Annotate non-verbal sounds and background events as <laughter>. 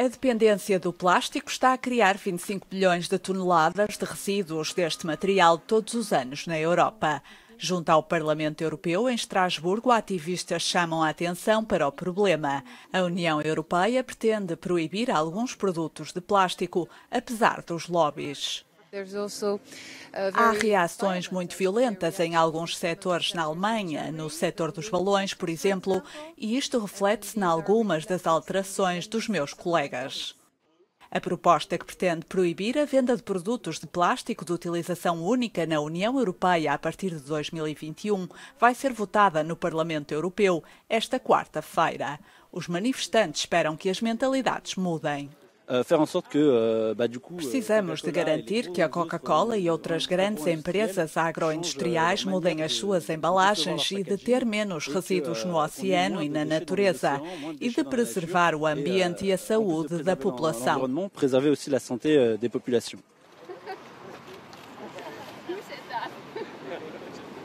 A dependência do plástico está a criar 25 bilhões de toneladas de resíduos deste material todos os anos na Europa. Junto ao Parlamento Europeu, em Estrasburgo, ativistas chamam a atenção para o problema. A União Europeia pretende proibir alguns produtos de plástico, apesar dos lobbies. Há reações muito violentas em alguns setores na Alemanha, no setor dos balões, por exemplo, e isto reflete-se em algumas das alterações dos meus colegas. A proposta que pretende proibir a venda de produtos de plástico de utilização única na União Europeia a partir de 2021 vai ser votada no Parlamento Europeu esta quarta-feira. Os manifestantes esperam que as mentalidades mudem. Euh, euh, Precisamos de garantir que a Coca-Cola e outras grandes empresas agroindustriais euh, mudem as suas embalagens e de ter menos resíduos no oceano e na natureza e de preservar o ambiente e a saúde da população. <laughs>